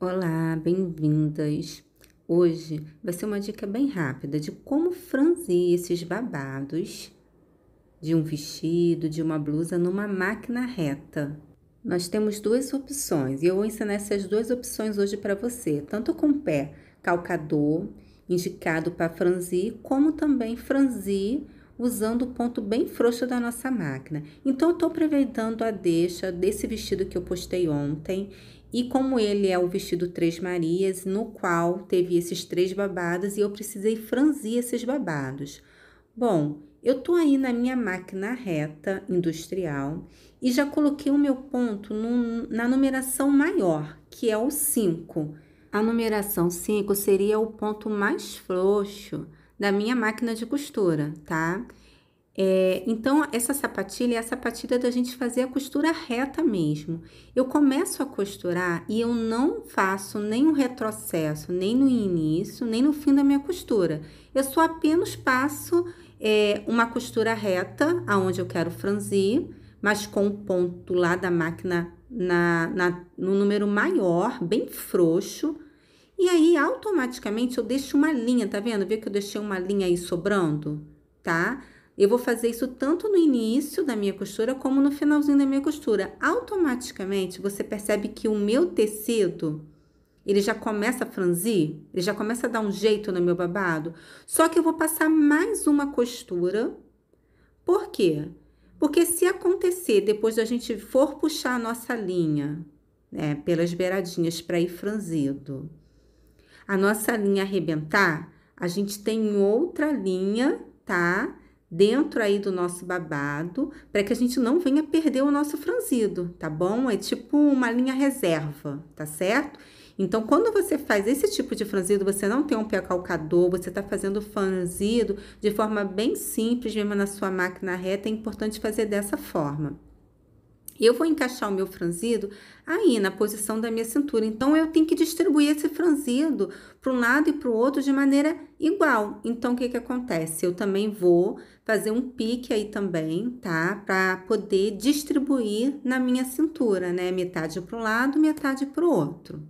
Olá, bem-vindas! Hoje vai ser uma dica bem rápida de como franzir esses babados de um vestido, de uma blusa numa máquina reta. Nós temos duas opções e eu vou ensinar essas duas opções hoje para você, tanto com pé calcador, indicado para franzir, como também franzir usando o ponto bem frouxo da nossa máquina. Então, eu estou aproveitando a deixa desse vestido que eu postei ontem e como ele é o vestido Três Marias, no qual teve esses três babados e eu precisei franzir esses babados. Bom, eu tô aí na minha máquina reta industrial e já coloquei o meu ponto no, na numeração maior, que é o 5. A numeração 5 seria o ponto mais frouxo da minha máquina de costura, tá? É, então, essa sapatilha é a sapatilha da gente fazer a costura reta mesmo. Eu começo a costurar e eu não faço nenhum retrocesso, nem no início, nem no fim da minha costura. Eu só apenas passo é, uma costura reta, aonde eu quero franzir, mas com o ponto lá da máquina na, na, no número maior, bem frouxo. E aí, automaticamente, eu deixo uma linha, tá vendo? Viu que eu deixei uma linha aí sobrando, tá? Tá? Eu vou fazer isso tanto no início da minha costura como no finalzinho da minha costura. Automaticamente você percebe que o meu tecido ele já começa a franzir, ele já começa a dar um jeito no meu babado. Só que eu vou passar mais uma costura. Por quê? Porque se acontecer depois da gente for puxar a nossa linha, né, pelas beiradinhas para ir franzido, a nossa linha arrebentar, a gente tem outra linha, tá? dentro aí do nosso babado, para que a gente não venha perder o nosso franzido, tá bom? É tipo uma linha reserva, tá certo? Então, quando você faz esse tipo de franzido, você não tem um pé calcador, você está fazendo franzido de forma bem simples, mesmo na sua máquina reta, é importante fazer dessa forma. Eu vou encaixar o meu franzido aí na posição da minha cintura, então eu tenho que distribuir esse franzido para um lado e para o outro de maneira igual. Então, o que, que acontece? Eu também vou fazer um pique aí também, tá? Para poder distribuir na minha cintura, né? Metade para um lado, metade para o outro.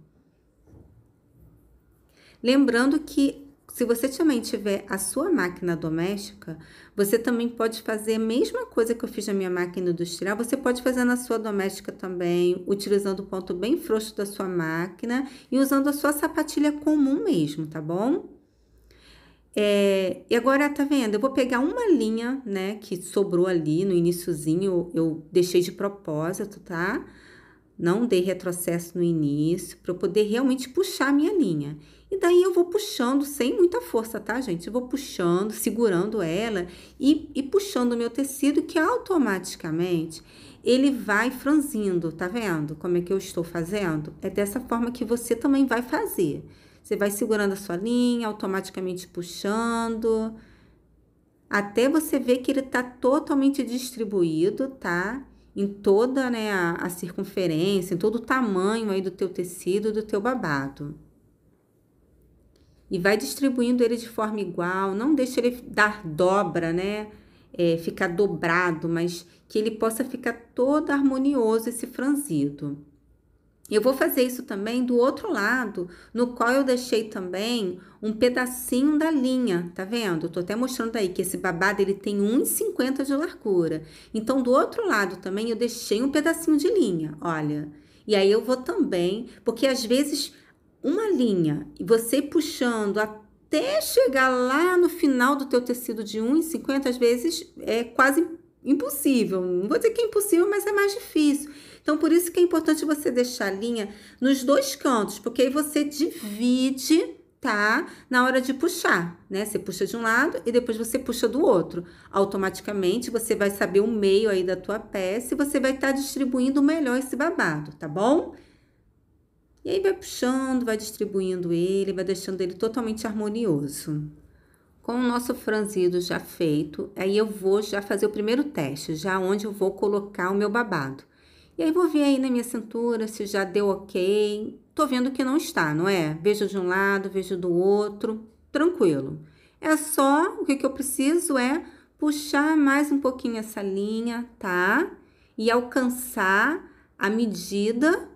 Lembrando que se você também tiver a sua máquina doméstica, você também pode fazer a mesma coisa que eu fiz na minha máquina industrial, você pode fazer na sua doméstica também, utilizando o ponto bem frouxo da sua máquina e usando a sua sapatilha comum mesmo, tá bom? É, e agora, tá vendo? Eu vou pegar uma linha, né, que sobrou ali no iníciozinho, eu deixei de propósito, tá? Não dei retrocesso no início, para eu poder realmente puxar a minha linha. E daí eu vou puxando sem muita força, tá, gente? Eu vou puxando, segurando ela e, e puxando o meu tecido, que automaticamente ele vai franzindo, tá vendo? Como é que eu estou fazendo? É dessa forma que você também vai fazer. Você vai segurando a sua linha, automaticamente puxando, até você ver que ele está totalmente distribuído, tá? Em toda né, a, a circunferência, em todo o tamanho aí do teu tecido, do teu babado e vai distribuindo ele de forma igual, não deixa ele dar dobra, né? É, ficar dobrado, mas que ele possa ficar todo harmonioso esse franzido. Eu vou fazer isso também do outro lado, no qual eu deixei também um pedacinho da linha, tá vendo? Eu tô até mostrando aí que esse babado ele tem 1,50 de largura. Então, do outro lado também eu deixei um pedacinho de linha, olha. E aí eu vou também, porque às vezes uma linha e você puxando até chegar lá no final do teu tecido de 1,50, às vezes é quase impossível. Não vou dizer que é impossível, mas é mais difícil. Então, por isso que é importante você deixar a linha nos dois cantos, porque aí você divide, tá? Na hora de puxar, né? Você puxa de um lado e depois você puxa do outro. Automaticamente, você vai saber o meio aí da tua peça e você vai estar tá distribuindo melhor esse babado, tá bom? E aí vai puxando, vai distribuindo ele, vai deixando ele totalmente harmonioso. Com o nosso franzido já feito, aí eu vou já fazer o primeiro teste, já onde eu vou colocar o meu babado. E aí vou ver aí na minha cintura se já deu ok. Tô vendo que não está, não é? Vejo de um lado, vejo do outro, tranquilo. É só, o que eu preciso é puxar mais um pouquinho essa linha, tá? E alcançar a medida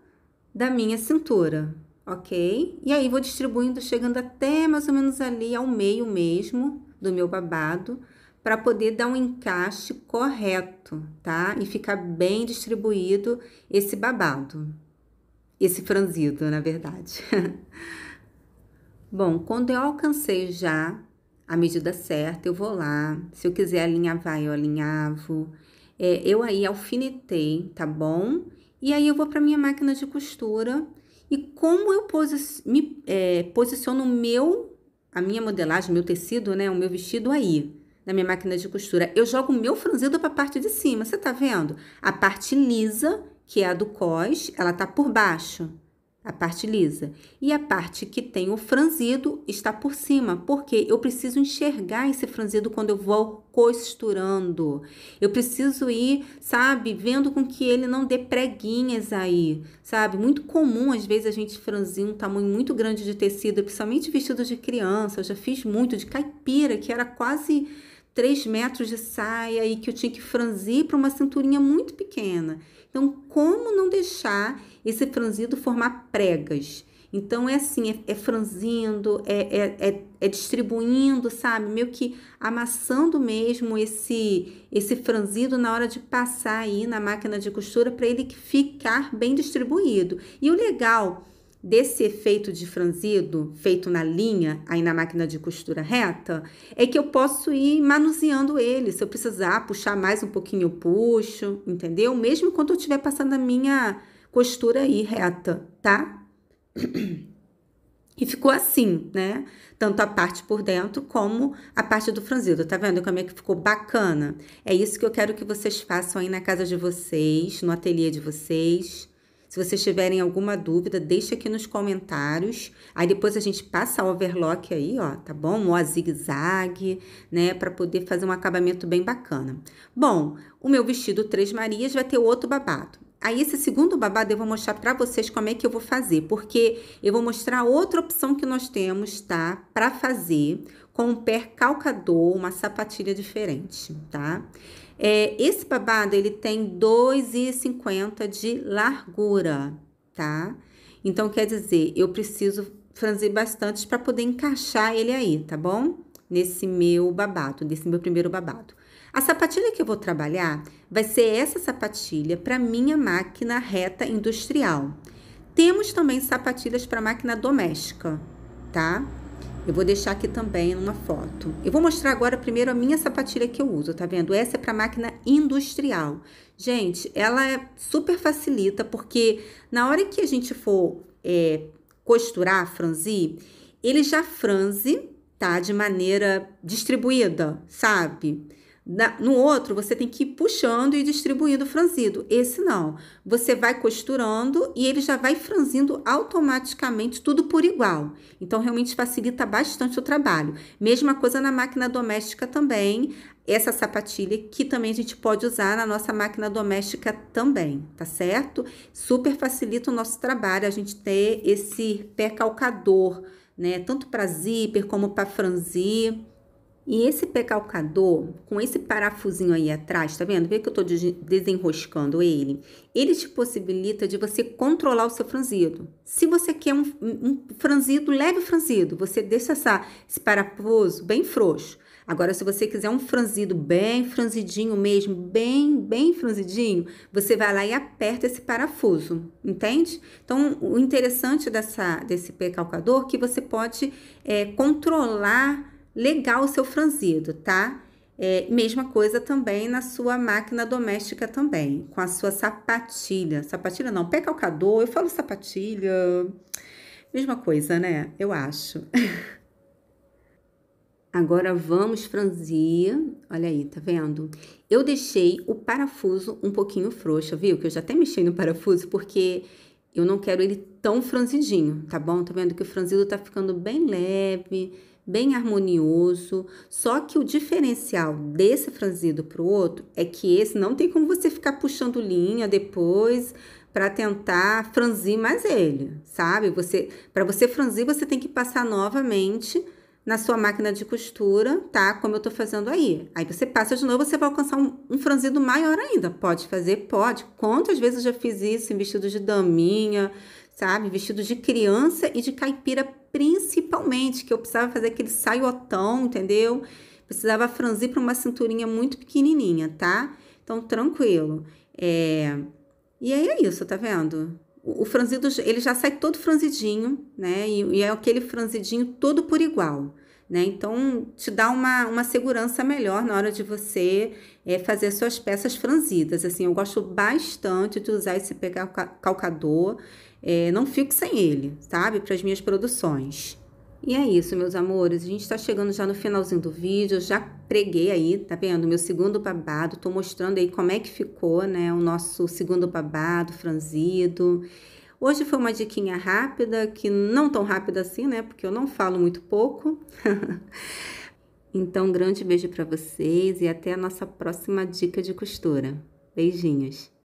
da minha cintura ok? E aí vou distribuindo, chegando até mais ou menos ali ao meio mesmo do meu babado, para poder dar um encaixe correto, tá? E ficar bem distribuído esse babado, esse franzido, na verdade. Bom, quando eu alcancei já a medida certa, eu vou lá. Se eu quiser alinhavar, eu alinhavo. É, eu aí alfinetei, tá bom? E aí eu vou para minha máquina de costura e como eu posi me, é, posiciono meu, a minha modelagem, meu tecido, né, o meu vestido aí, na minha máquina de costura. Eu jogo o meu franzido para a parte de cima, você tá vendo? A parte lisa, que é a do cós, ela tá por baixo a parte lisa, e a parte que tem o franzido está por cima, porque eu preciso enxergar esse franzido quando eu vou costurando. Eu preciso ir, sabe, vendo com que ele não dê preguinhas aí, sabe? Muito comum às vezes a gente franzir um tamanho muito grande de tecido, principalmente vestido de criança. Eu já fiz muito de caipira, que era quase 3 metros de saia e que eu tinha que franzir para uma cinturinha muito pequena. Então, como não deixar esse franzido formar pregas? Então, é assim, é, é franzindo, é, é, é, é distribuindo, sabe? Meio que amassando mesmo esse, esse franzido na hora de passar aí na máquina de costura para ele ficar bem distribuído. E o legal desse efeito de franzido feito na linha, aí na máquina de costura reta, é que eu posso ir manuseando ele. Se eu precisar puxar mais um pouquinho, eu puxo, entendeu? Mesmo quando eu estiver passando a minha costura aí reta, tá? E ficou assim, né? Tanto a parte por dentro como a parte do franzido. Tá vendo como é que ficou bacana? É isso que eu quero que vocês façam aí na casa de vocês, no ateliê de vocês se vocês tiverem alguma dúvida, deixa aqui nos comentários. Aí depois a gente passa o overlock aí, ó, tá bom? Ou a zigue-zague, né? Para poder fazer um acabamento bem bacana. Bom, o meu vestido Três Marias vai ter outro babado. Aí esse segundo babado eu vou mostrar para vocês como é que eu vou fazer, porque eu vou mostrar outra opção que nós temos, tá? Para fazer com um pé calcador, uma sapatilha diferente, tá? Tá? É, esse babado, ele tem 2,50 de largura, tá? Então, quer dizer, eu preciso franzir bastante para poder encaixar ele aí, tá bom? Nesse meu babado, nesse meu primeiro babado. A sapatilha que eu vou trabalhar vai ser essa sapatilha para minha máquina reta industrial. Temos também sapatilhas para máquina doméstica, tá? Eu vou deixar aqui também uma foto. Eu vou mostrar agora primeiro a minha sapatilha que eu uso, tá vendo? Essa é para máquina industrial. Gente, ela é super facilita porque na hora que a gente for é, costurar, franzir, ele já franze, tá? De maneira distribuída, sabe? Na, no outro, você tem que ir puxando e distribuindo o franzido. Esse não. Você vai costurando e ele já vai franzindo automaticamente tudo por igual. Então, realmente facilita bastante o trabalho. Mesma coisa na máquina doméstica também. Essa sapatilha que também a gente pode usar na nossa máquina doméstica também, tá certo? Super facilita o nosso trabalho a gente ter esse pé calcador, né? Tanto para zíper como para franzir. E esse pecalcador, com esse parafusinho aí atrás, tá vendo? Vê que eu tô desenroscando ele. Ele te possibilita de você controlar o seu franzido. Se você quer um, um franzido, leve franzido. Você deixa essa, esse parafuso bem frouxo. Agora, se você quiser um franzido bem franzidinho mesmo, bem, bem franzidinho, você vai lá e aperta esse parafuso, entende? Então, o interessante dessa, desse pecalcador é que você pode é, controlar legal o seu franzido, tá? É, mesma coisa também na sua máquina doméstica também, com a sua sapatilha. Sapatilha não, pé calcador, eu falo sapatilha. Mesma coisa, né? Eu acho. Agora vamos franzir. Olha aí, tá vendo? Eu deixei o parafuso um pouquinho frouxo, viu? Que eu já até mexi no parafuso porque eu não quero ele tão franzidinho, tá bom? Tá vendo que o franzido tá ficando bem leve bem harmonioso. Só que o diferencial desse franzido para o outro é que esse não tem como você ficar puxando linha depois para tentar franzir mais ele, sabe? Você, para você franzir, você tem que passar novamente na sua máquina de costura, tá? Como eu tô fazendo aí. Aí você passa de novo, você vai alcançar um, um franzido maior ainda. Pode fazer? Pode. Quantas vezes eu já fiz isso em vestidos de daminha, sabe? vestido de criança e de caipira, principalmente, que eu precisava fazer aquele saiotão, entendeu? Precisava franzir para uma cinturinha muito pequenininha, tá? Então, tranquilo. É... E aí é isso, tá vendo? O, o franzido, ele já sai todo franzidinho, né? E, e é aquele franzidinho todo por igual. Né? Então, te dá uma, uma segurança melhor na hora de você é, fazer suas peças franzidas. Assim, eu gosto bastante de usar esse calcador. É, não fico sem ele, sabe? Para as minhas produções. E é isso, meus amores. A gente está chegando já no finalzinho do vídeo. Eu já preguei aí, tá vendo? Meu segundo babado. Tô mostrando aí como é que ficou, né? O nosso segundo babado franzido. Hoje foi uma diquinha rápida, que não tão rápida assim, né? Porque eu não falo muito pouco. então, um grande beijo para vocês e até a nossa próxima dica de costura. Beijinhos.